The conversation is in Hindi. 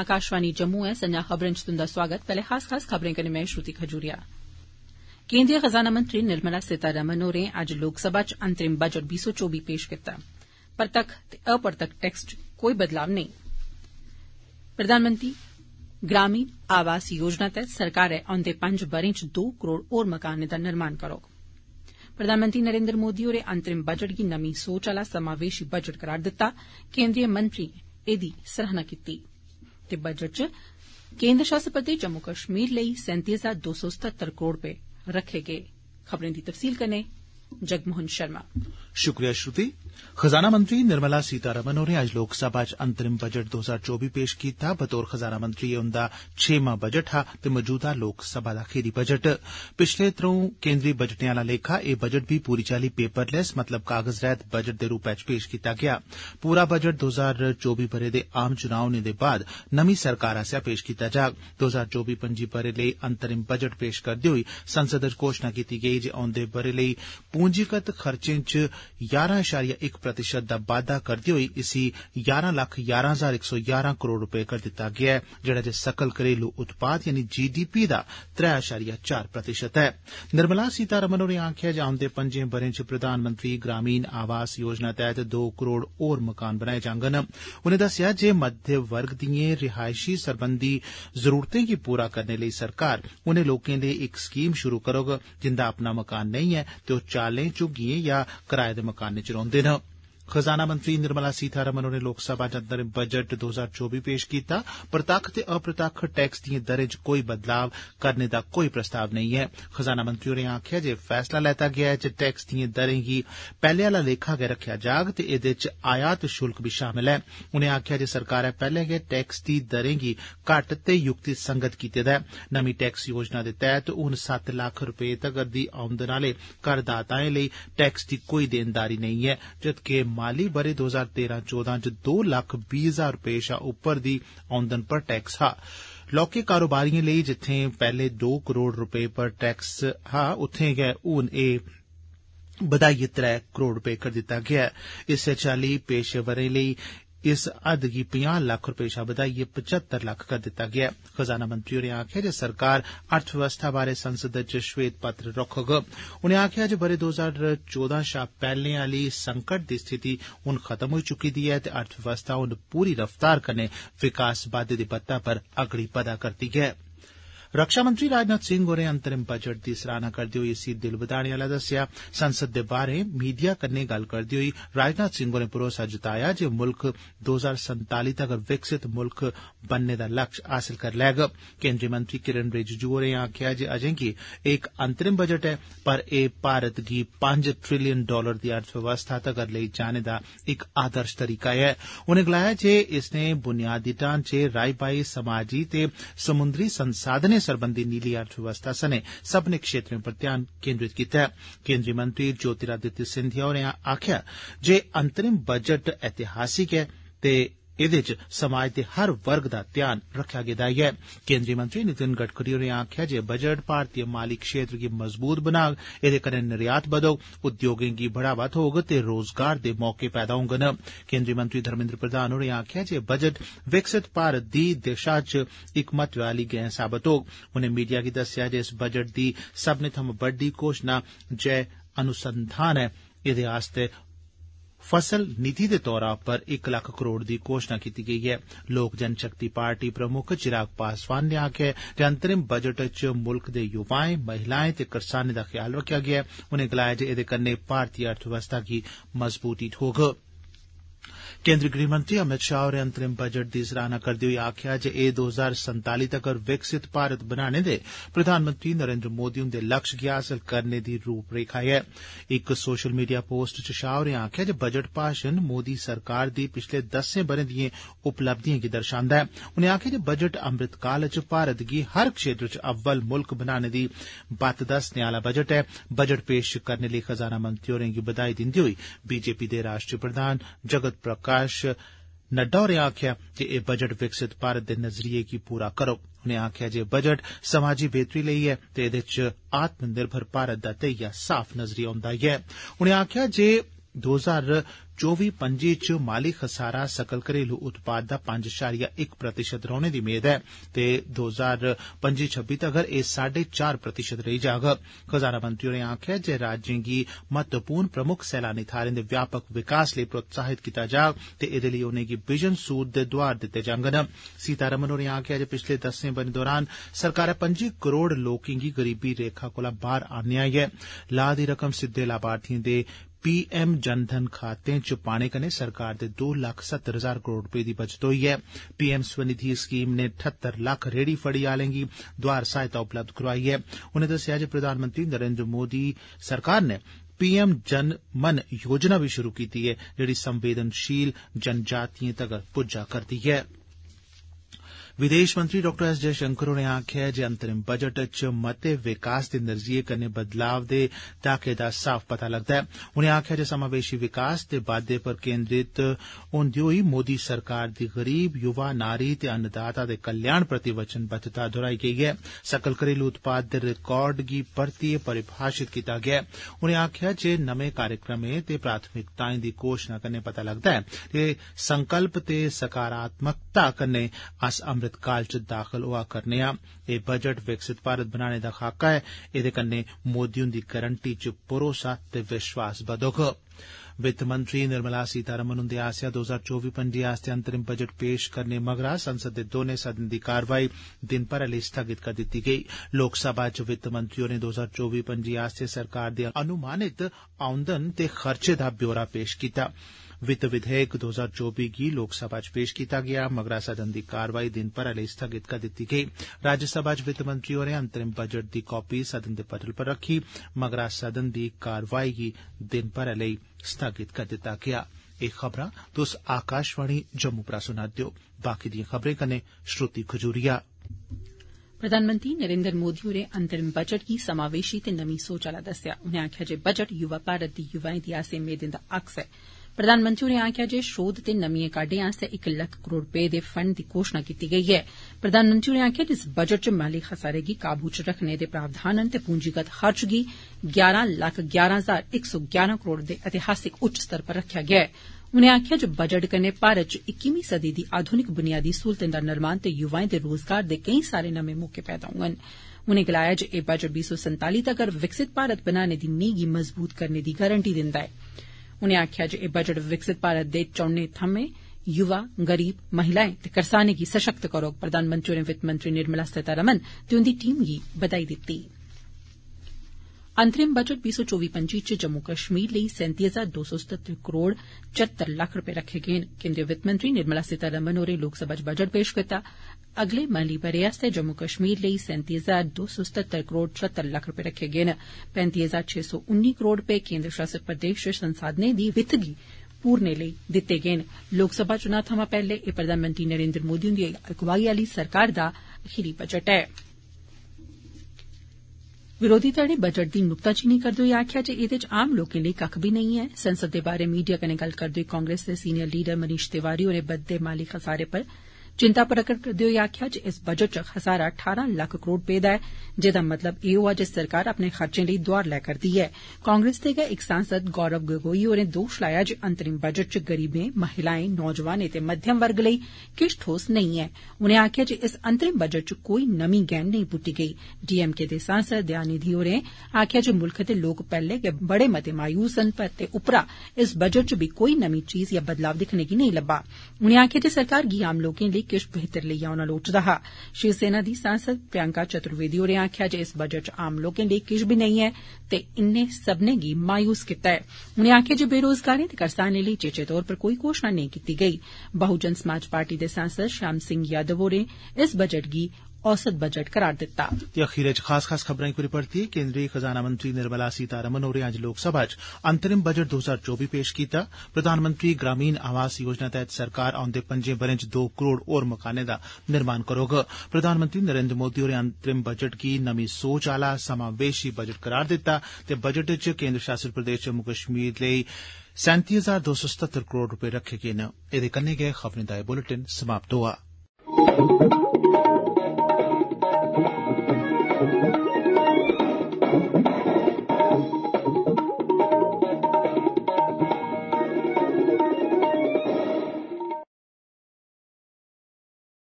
आकाशवाणी जम्मू ऐ संजा खबरें च तुंदा सोआगत पैहले खास खास खबरें कन्नै में श्रुति खजूरिया केन्द्रीय खजाना मंत्री निर्मला सीतारमण होरें अज्ज लोकसभा च अंतरिम बजट बीह सौ चौबी पेश कीता परतक्ख ते अपरतक्ख टैक्स च कोई बदलाव नेई प्रधानमंत्री ग्रामीण आवास योजना तैहत सरकारै औंदे पंज ब'रें च दो करोड़ होर मकानें दा निर्माण करोग प्रधानमंत्री नरेन्द्र मोदी होरें अंतरिम बजट गी नमीं सोच आला समावेशी बजट करार दित्ता केन्द्रीय मंत्री एह्दी सराहना कीती ते बजट च केन्द्र शासित प्रदेश जम्मू कश्मीर लेई सैंती हजार दो सौ सतहत्तर करोड़ रपे रखे गे श्रुति खजाना मंत्री निर्मला सीतारमण होरें अज्ज लोकसभा च अंतरिम बजट दो हजार चौबी पेश कीता बतौर खजाना मंत्री यह उन्दा छेमां बजट हा ते मजूदा लोकसभा दा खीरी बजट पिछले त्रऊं केन्द्री बजटें आला लेखा यह बजट बी पूरी चाली पेपरलैस मतलब कागज रैह्त बजट दे रूपै च पेश कीता गेआ पूरा बजट दो हजार चौबी ब'रे दे आम चुनां होने दे बाद नमीं सरकार आसेआ पेश कीता जाग दो हजार चौबी पं'जी ब'रे लेई अंतरिम बजट पेश करदे होई संसद च घोषणा कीती गेई जे औंदे ब'रे लेई पूंजीगत खर्चे च ग्यारह इशारिया इक प्रतिशत दा बाद्दा करदे होई इसी ञारां लक्ख ञारां हजार इक सौ ञारां करोड़ रपे करी दित्ता गेआ ऐ जेड़ा जे सकल घरेलू उत्पाद यानि जीडीपी दा त्रै अशारिया चार प्रतिशत ऐ निर्मला सीतारमण होरें आक्खेआ जे औंदे पंजे ब'रें च प्रधानमंत्री ग्रामीण आवास योजना तैह्त दो करोड़ होर मकान बनाए जांगन उनें दस्सेआ जे मध्यम वर्ग दिएं रिहायशी सरबंधी जरूरतें गी पूरा करने लेई सरकार उनें लोकें लेई इक स्कीम शुरू करोग जिंदा अपना मकान नेईं ऐ ते ओह् चालें झुग्गिएं या कराए दे मकानें च रौंह्दे न खजाना मंत्री निर्मला सीतारमण होरें लोकसभा च अंदर बजट दो हजार चौबी पेश कीता परतक्ख ते अप्रतख टैक्स दिएं दरें च कोई बदलाव करने दा कोई प्रस्ताव नेई ऐ खजाना मंत्री होरें आक्खेआ जे फैसला लैता गेआ ऐ जे टैक्स दिएं दरें गी पैहले आला लेखा गै रखेआ जाग ते एदे च आयात शुल्क बी शामल ऐ उनें आक्खेआ जे सरकारै पैहले गै टैक्स दी दरें गी घट्ट ते युक्ति संगत कीते दा ऐ नमीं टैक्स योजना दे तैह्त हून सत्त लक्ख रपे तगर दी औंदन आले करदाताएं लेई टैक्स दी कोई देनदारी नेई ऐ जदके माली ब'रे दो हजार तेरां चौदां च दो लक्ख बीह् हजार रपे शा उप्पर दी औंदन पर टैक्स हा लौह्के कारोबारिएं लेई जित्थे पैहले दो करोड़ रपे पर टैक्स हा उत्थे गै हून एह् बधाइयै त्रै करोड़ रपे कर दित्ता गेआ ऐ इस्सै चाल्ली पेशेवरें लेई इस हद गी पंजाह लक्ख रपे शा बदाइयै पचत्तर लक्ख करी दित्ता गेआ ऐ खजाना मंत्री होरें आक्खेआ जे सरकार अर्थव्यवस्था बारै संसद च श्वेत पत्र रखोग उनें आक्खेआ जे ब'रे दो हजार चौदां शा पैहले आली संकट दी स्थिति हुन खत्म होई चुकी दी ऐ ते अर्थव्यवस्था हुन पूरी रफ्तार कन्नै विकास बाद्दे दी बत्तै पर अगड़ी बधा करदी ऐ रक्षा मंत्री राजनाथ सिंह होरें अंतरिम बजट दी सराहना करदे होई इसी दिल बधाने आला दस्सेआ संसद दे बाहरे मीडिया कन्नै गल्ल करदे होई राजनाथ सिंह होरें भरोसा जताया जे मुल्ख दो हजार संताली तगर विकसित मुल्ख बनने दा लक्ष्य हासल करी लैग केन्द्रीय मंत्री किरण रिजिजू होरें आक्खेआ जे अजें कि इक अंतरिम बजट ऐ पर एह् भारत गी पंज ट्रिलियन डालर दी अर्थव्यवस्था तगर लेई जाने दा इक आदर्श तरीका ऐ उनें गलाया जे इसने बुनियादी ढांचे राई बाई समाजी ते समुन्द्री संसाधनें सरबंधी नीली अर्थव्यवस्था सने सब्बने क्षेत्रें पर ध्यान केन्द्रित कीता ऐ केन्द्री मंत्री ज्योतिरादित्य सिंधिया होरें आक्खेआ जे अंतरिम बजट ऐतिहासिक ऐ ते एह्दे च समाज दे हर वर्ग दा ध्यान रखा गेदा ऐ केन्द्री मंत्री नितिन गडकरी होरें आक्खेआ जे बजट भारतीय माली क्षेत्र गी मजबूत बनाग एह्दे कन्नै निर्यात बदोग उद्योगें गी बढ़ावा थ्होग ते रोजगार दे मौके पैदा होंगन केन्द्री मंत्री धर्मेन्द्र प्रधान होरें आक्खेआ जे बजट विकसित भारत दी दिशा च इक महत्वै आली गैं साबत होग उनें मीडिया गी दस्सेआ जे इस बजट दी सब्बने थमां बड्डी घोषणा जय अनुसंधान ऐ एह्दे आस्तै फसल नीति दे तौरा पर इक लक्ख करोड़ दी घोषणा कीती गेई ऐ लोक जनशक्ति पार्टी प्रमुक्ख चिराग पासवान ने आक्खेआ जे अंतरिम बजट च मुल्ख दे युवाएं महिलाएं ते करसानें दा ख्याल रक्खेआ गेआ ऐ उनें गलाया जे एदे कन्नै भारतीय अर्थव्यवस्था गी मजबूती थ्होग केन्द्री गृहमंत्री अमित शाह होरें अंतरिम बजट दी सराहना करदे होई आक्खेआ जे एह् दो हजार संताली तगर विकसित भारत बनाने दे प्रधानमंत्री नरेन्द्र मोदी हुंदे लक्ष्य गी हासल करने दी रूपरेखा ऐ इक सोशल मीडिया पोस्ट च शाह होरें आक्खेआ जे बजट भाषण मोदी सरकार दी पिछले दस्सें ब'रें दिएं उपलब्धिएं गी दर्शांदा ऐ उनें आक्खेआ जे बजट अमृतकाल च भारत गी हर क्षेत्र च अव्वल मुल्ख बनाने दी बत्त दस्सने आला बजट ऐ बजट पेश करने लेई खजाना मंत्री होरें गी बधाई दिंदे होई बीजेपी दे राष्ट्रीय प्रधान जगत प्रकाश प्रकाश नड्डा होरें आक्खेआ जे एह् बजट विकसित भारत दे नज़रियै गी पूरा करोग उनें आक्खेआ जे एह् बजट समाजी बेहतरी लेई ऐ ते एहदे च आत्मनिर्भर भारत दा धैइया साफ नजरिया औंदा ऐ दो हजार चौबी पं'जी च माली खसारा सकल घरेलू उत्पाद दा पंज शारिया इक प्रतिशत रौहने दी मेद ऐ ते दो हजार पं'जी छब्बी तगर एह् साढ़े चार प्रतिशत रेई जाग खजाना मंत्री होरें आक्खेआ जे राज्यें गी महत्वपूर्ण प्रमुक्ख सैलानी थाहरें दे व्यापक विकास लेई प्रोत्साहित कीता जाग ते एह्दे लेई उनें'गी बिजन सूद दे दोआर दित्ते जांगन सीतारमण होरें आक्खेआ जे पिछले दस्सें ब'रें दौरान सरकारै पं'जी करोड़ लोकें गी गरीबी रेखा कोला बाहर आह्न्नेआ ऐ लाऽ दी रकम सिद्दे लाभार्थिएं दे पीएम जनधन खातें च पाने कन्नै सरकार दे दो लक्ख सत्तर हजार करोड़ रपे दी बचत होई ऐ पीएम स्वनिधि स्कीम नै ठत्तर लक्ख रेड़ी फड़ी आलें गी दोआर सहायता उपलब्ध करोआई ऐ उनें दस्सेआ जे प्रधानमंत्री नरेन्द्र मोदी सरकार नै पीएम जन मन योजना बी शुरू कीती ऐ जेड़ी संवेदनशील जनजातिएं तगर पुज्जा करदी ऐ विदेश मंत्री डॉ एस जयशंकर होरें आक्खेआ ऐ जे अंतरिम बजट च मते विकास दे नज़रिये कन्नै बदलाव दे धागे दा साफ पता लगदा ऐ उनें आक्खेआ जे समावेशी विकास ते बाद्दे पर केन्द्रित होन्दे होई मोदी सरकार दी गरीब युवा नारी ते अन्नदाता दे कल्याण प्रति वचनबद्वता दोहराई गेई ऐ सकल घरेलू उत्पाद दे रिकार्ड गी परतियै परिभाषित कीता गेआ ऐ उनें आक्खेआ जे नमें कार्यक्रमें ते प्राथमिकताएं दी घोषणा कन्नै पता लगदा ऐ जे संकल्प ते सकारात्मकता कन्नै अस अमृत अमृत काल च दाखल होआ करने आं एह् बजट विकसित भारत बनाने दा खाका ऐ एह्दे कन्नै मोदी हुंदी गरंटी च भरोसा ते विश्वास बदोग वित्त मंत्री निर्मला सीतारमण हुंदे आसेआ दो हजार चौबी पं'जी आस्तै अंतरिम बजट पेश करने मगरा संसद दे दौनें सदनें दी कार्रवाई दिन भरै लेई स्थगित करी दित्ती गेई लोकसभा च वित्त मंत्री होरें दो हजार चौबी पं'जी आस्तै सरकार दी अनुमानित औंदन ते खर्चे दा ब्यौरा पेश कीता हा वित्त विधेयक दो हजार चौबी गी लोकसभा च पेश कीता गेआ मगरा सदन दी कार्रवाई दिन भरै लेई स्थगित करी दिती गेई राज्यसभा च वित्त मंत्री होरें अंतरिम बजट दी कापी सदन दे पतल पर रक्खी मगरा सदन दी कारवाई गी दिन भरै लेई स्थगित करी दित्ता गेआ प्रधानमंत्री नरेन्द्र मोदी होरें अंतरिम बजट गी समावेशी ते नमीं सोच आला दस्सेआ उनें आक्खेआ जे बजट युवा भारत दी युवाएं दी आसें मेदें दा हकस हा प्रधानमंत्री होरें आक्खेआ जे शोध ते नमिएं काड्डें आस्तै इक लक्ख करोड़ रपे दे फंड दी घोषणा कीती गेई ऐ प्रधानमंत्री होरें आक्खेआ जे इस बजट च माली खसारे गी काबू च रखने दे प्रावधान न ते पूंजीगत खर्च गी ग्यारां लक्ख ग्यारां हजार इक सौ ग्यारां करोड़ दे ऐतिहासिक उच्च स्तर पर रखेआ गेआ ऐ उनें आक्खेआ जे बजट कन्नै भारत च इक्कीवीं सदी दी आधुनिक बुनियादी सहूलतें दा निर्माण ते युवाएं दे रोजगार दे केई सारे नमें मौके पैदा होंगन उनें गलाया जे एह् बजट बीह् सौ संताली तगर विकसित भारत बनाने दी नींह गी मजबूत करने दी गरंटी दिंदा ऐ उनें आक्खेआ जे बजट विकसित भारत दे चौने थम्में युवा गरीब महिलाएं ते करसानें गी सशक्त करोग प्रधानमंत्री होरें वित्त मंत्री निर्मला सीतारमण ते उन्दी टीम गी बधाई दित्ती ऐ अंतरिम बजट बी सौ चौबी पंजी च जम्मू कश्मीर लेई सैंती हजार दो सौ सतर करोड़ चहत्तर लक्ख रपे रक्खे गे न केन्द्रीय वित्त मंत्री निर्मला सीतारमण होरें लोकसभा च बजट पेश कीता अगले माली बरे आस्तै जम्मू कश्मीर लेई सैंती हजार दो सौ सतहत्तर करोड़ चिहत्तर लक्ख रपे रक्खे गे न पैंती हजार छे सौ उन्नी करोड़ रपे केन्द्र शासित प्रदेश इच संसाधनें दी वित्त गी पूरने लेई दिते गे न लोकसभा चुना थमां पैहले एह प्रधानमंत्री नरेन्द्र मोदी हुन्दी अगुवाई आली सरकार दा बजट हा विरोधी धड़े बजट की नुक्ताचीनी करते हुए आक्खेआ जे एहदे च आम लोकें लेई कख भी नहीं है संसद दे बारे मीडिया कन्नै गल करदे होई कांग्रेस दे सीनियर लीडर मनीष तिवारी होरें बघदे माली खसारे पर चिंता प्रगट करदे होई आक्खेआ जे इस बजट च खसारा ठारां लक्ख करोड़ रपे दा ऐ जेदा मतलब एह् होआ जे सरकार अपने खर्चे लेई दोआर लै करदी ऐ कांग्रेस दे गै इक सांसद गौरव गगोई होरें दोश लाया जे अंतरिम बजट च गरीबें महिलाएं नौजवानें ते मध्यम वर्ग लेई किश ठोस नेई ऐ उनें आक्खेआ जे इस अंतरिम बजट च कोई नमीं गैं नेई पुट्टी गेई डीएमके दे सांसद दयानिधि होरें आक्खेआ जे मुल्ख दे लोक पैहले गै बड़े मते मायूस न पर ते उपरा इस बजट च बी कोई नमीं चीज या बदलाव दिक्खने गी नेई लब्बा उनें आक्खेआ जे सरकार गी आम लोकें लेई किश बेहतर लेइयै औना लोड़चदा हा शिवसेना दी सांसद प्रियंका चतुर्वेदी होरें आक्खेआ जे इस बजट च आम लोकें लेई किश बी नेई ऐ ते इनें सब्बनें गी मायूस कीता ऐ उनें आक्खेआ जे बेरोज़गारें ते करसानें लेई चेचे तौरा पर कोई घोषणा नेई कीती गेई बहुजन समाज पार्टी दे सांसद श्याम सिंह यादव होरें इस बजट गी औसत बजट करार ਦਿੱਤਾ تی اخیرےچ خاص خاص خبریں پوری پڑھتی কেন্দ্রীয় خزانہ মন্ত্রী निर्मला सीतारमण ओर आज লোকসভা اج অন্ত림 বাজেট 2024 পেশ ਕੀਤਾ প্রধানমন্ত্রী গ্রামীণ আবাস যোজনা তहत সরকার onDelete پنجে বরেঞ্জ 2 কোটি ওর মকানে দা নির্মাণ করোগ প্রধানমন্ত্রী নরেন্দ্র মোদি ওর অন্ত림 বাজেট কি নমি سوچ ала समावेशी বাজেট करार ਦਿੱতা تے বাজেট چ কেন্দ্রশাসিত প্রদেশ जम्मू कश्मीर ਲਈ 3277 কোটি روپے رکھے گے نہ اڑے कने के খবরদায় বুলেটিন সমাপ্ত ہوا۔